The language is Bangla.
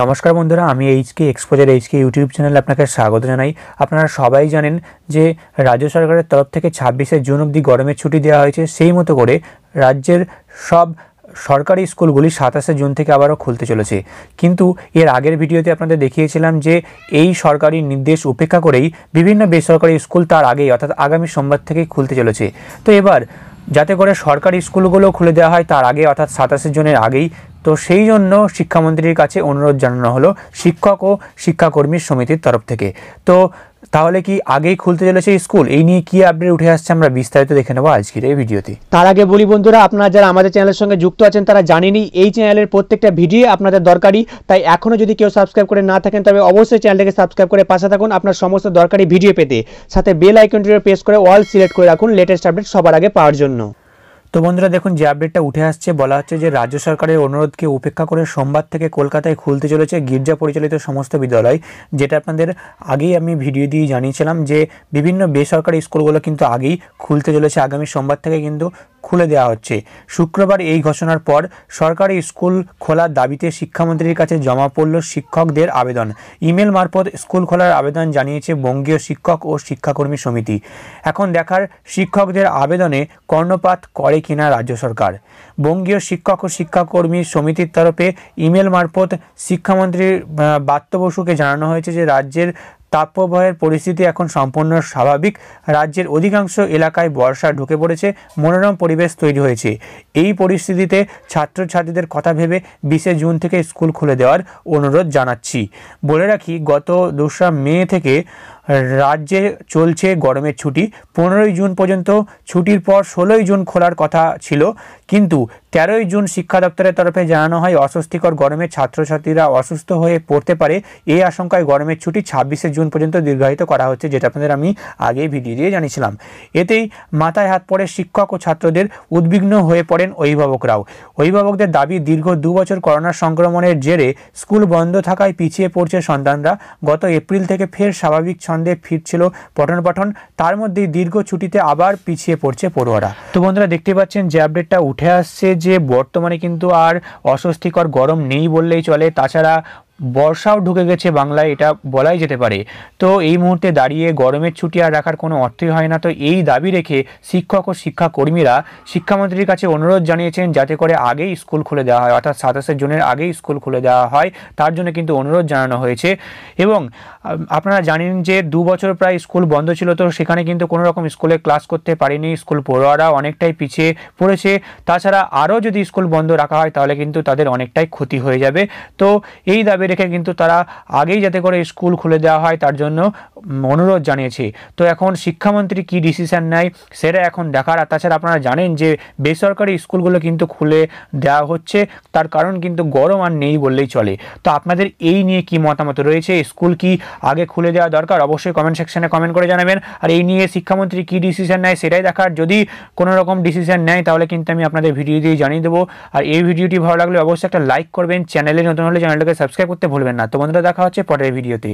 নমস্কার বন্ধুরা আমি এইচকে এক্সপোজার এইচকে ইউটিউব চ্যানেলে আপনাকে স্বাগত জানাই আপনারা সবাই জানেন যে রাজ্য সরকারের তরফ থেকে ছাব্বিশে জুন অবধি গরমের ছুটি দেওয়া হয়েছে সেই মতো করে রাজ্যের সব সরকারি স্কুলগুলি সাতাশে জুন থেকে আবারও খুলতে চলেছে কিন্তু এর আগের ভিডিওতে আপনাদের দেখিয়েছিলাম যে এই সরকারি নির্দেশ উপেক্ষা করেই বিভিন্ন বেসরকারি স্কুল তার আগেই অর্থাৎ আগামী সোমবার থেকেই খুলতে চলেছে তো এবার যাতে করে সরকারি স্কুলগুলো খুলে দেওয়া হয় তার আগে অর্থাৎ সাতাশে জুনের আগেই তো সেই জন্য শিক্ষামন্ত্রীর কাছে অনুরোধ জানানো হলো শিক্ষক ও শিক্ষাকর্মীর সমিতির তরফ থেকে তো তাহলে কি আগেই খুলতে চলেছে স্কুল এই নিয়ে কি আপডেট উঠে আসছে আমরা বিস্তারিত দেখে নেবো আজকের এই ভিডিওতে তার আগে বলি বন্ধুরা আপনারা যারা আমাদের চ্যানেলের সঙ্গে যুক্ত আছেন তারা জানেনি এই চ্যানেলের প্রত্যেকটা ভিডিও আপনাদের দরকারি তাই এখনও যদি কেউ সাবস্ক্রাইব করে না থাকেন তবে অবশ্যই চ্যানেলটাকে সাবস্ক্রাইব করে পাশে থাকুন আপনার সমস্ত দরকারি ভিডিও পেতে সাথে বেল আইকনটিও প্রেস করে অল সিলেক্ট করে রাখুন লেটেস্ট আপডেট সবার আগে পাওয়ার জন্য তো বন্ধুরা দেখুন যে আপডেটটা উঠে আসছে বলা হচ্ছে যে রাজ্য সরকারের অনুরোধকে উপেক্ষা করে সোমবার থেকে কলকাতায় খুলতে চলেছে গির্জা পরিচালিত সমস্ত বিদ্যালয় যেটা আপনাদের আগেই আমি ভিডিও দিয়ে জানিয়েছিলাম যে বিভিন্ন বেসরকারি স্কুলগুলো কিন্তু আগেই খুলতে চলেছে আগামী সোমবার থেকে কিন্তু খুলে দেওয়া হচ্ছে শুক্রবার এই ঘোষণার পর সরকারি স্কুল খোলার দাবিতে শিক্ষামন্ত্রীর কাছে জমা পড়ল শিক্ষকদের আবেদন ইমেল মারফত স্কুল খোলার আবেদন জানিয়েছে বঙ্গীয় শিক্ষক ও শিক্ষাকর্মী সমিতি এখন দেখার শিক্ষকদের আবেদনে কর্ণপাত করে কিনা রাজ্য সরকার বঙ্গীয় শিক্ষক ও শিক্ষাকর্মী সমিতির তরফে ইমেল মারফত শিক্ষামন্ত্রীর বাত্য বসুকে জানানো হয়েছে যে রাজ্যের তাপপ্রবাহের পরিস্থিতি এখন সম্পূর্ণ স্বাভাবিক রাজ্যের অধিকাংশ এলাকায় বর্ষা ঢুকে পড়েছে মনোরম পরিবেশ তৈরি হয়েছে এই পরিস্থিতিতে ছাত্রছাত্রীদের কথা ভেবে বিশে জুন থেকে স্কুল খুলে দেওয়ার অনুরোধ জানাচ্ছি বলে রাখি গত দোসরা মে থেকে রাজ্যে চলছে গরমের ছুটি পনেরোই জুন পর্যন্ত ছুটির পর ষোলোই জুন খোলার কথা ছিল কিন্তু তেরোই জুন শিক্ষা দপ্তরের তরফে জানানো হয় অস্বস্তিকর গরমে ছাত্রছাত্রীরা অসুস্থ হয়ে পড়তে পারে এই আশঙ্কায় গরমের ছুটি ছাব্বিশে জুন পর্যন্ত দীর্ঘায়িত করা হচ্ছে যেটা আপনাদের আমি আগে ভিডিও দিয়ে জানিয়েছিলাম এতেই মাথায় হাত পড়ে শিক্ষক ও ছাত্রদের উদ্বিগ্ন হয়ে পড়েন অভিভাবকরাও অভিভাবকদের দাবি দীর্ঘ দু বছর করোনা সংক্রমণের জেরে স্কুল বন্ধ থাকায় পিছিয়ে পড়ছে সন্তানরা গত এপ্রিল থেকে ফের স্বাভাবিক ছন্দে ফিরছিল পঠন পাঠন তার মধ্যেই দীর্ঘ ছুটিতে আবার পিছিয়ে পড়ছে পড়ুয়ারা তো বন্ধুরা দেখতে পাচ্ছেন যে আপডেটটা উঠে আসছে যে বর্তমানে কিন্তু আর অস্বস্তিকর গরম নেই বললেই চলে তাছাড়া বর্ষাও ঢুকে গেছে বাংলায় এটা বলাই যেতে পারে তো এই মুহূর্তে দাঁড়িয়ে গরমের ছুটি আর রাখার কোনো অর্থই হয় না তো এই দাবি রেখে শিক্ষক ও শিক্ষাকর্মীরা শিক্ষামন্ত্রীর কাছে অনুরোধ জানিয়েছেন যাতে করে আগেই স্কুল খুলে দেওয়া হয় অর্থাৎ সাতাশে জুনের আগেই স্কুল খুলে দেওয়া হয় তার জন্য কিন্তু অনুরোধ জানানো হয়েছে এবং আপনারা জানেন যে দু বছর প্রায় স্কুল বন্ধ ছিল তো সেখানে কিন্তু কোনো রকম স্কুলে ক্লাস করতে পারেনি স্কুল পড়ুয়ারা অনেকটাই পিছিয়ে পড়েছে তাছাড়া আরও যদি স্কুল বন্ধ রাখা হয় তাহলে কিন্তু তাদের অনেকটাই ক্ষতি হয়ে যাবে তো এই দাবি হিসাবে রেখে কিন্তু তারা আগেই যাতে করে স্কুল খুলে দেওয়া হয় তার জন্য অনুরোধ জানিয়েছে তো এখন শিক্ষামন্ত্রী কি ডিসিশান নেয় সেটা এখন দেখার আর তাছাড়া আপনারা জানেন যে বেসরকারি স্কুলগুলো কিন্তু খুলে দেওয়া হচ্ছে তার কারণ কিন্তু গরম আর নেই বললেই চলে তো আপনাদের এই নিয়ে কি মতামত রয়েছে স্কুল কি আগে খুলে দেওয়া দরকার অবশ্যই কমেন্ট সেকশানে কমেন্ট করে জানাবেন আর এই নিয়ে শিক্ষামন্ত্রী কি ডিসিশান নেয় সেটাই দেখার যদি কোনো রকম ডিসিশান নেয় তাহলে কিন্তু আমি আপনাদের ভিডিও দিয়ে জানিয়ে দেবো আর এই ভিডিওটি ভালো লাগলে অবশ্যই একটা লাইক করবেন চ্যানেলে নতুন হলে চ্যানেলটাকে সাবস্ক্রাইব করতে ভুলবেন না তো বন্ধুরা দেখা হচ্ছে পরের ভিডিওতে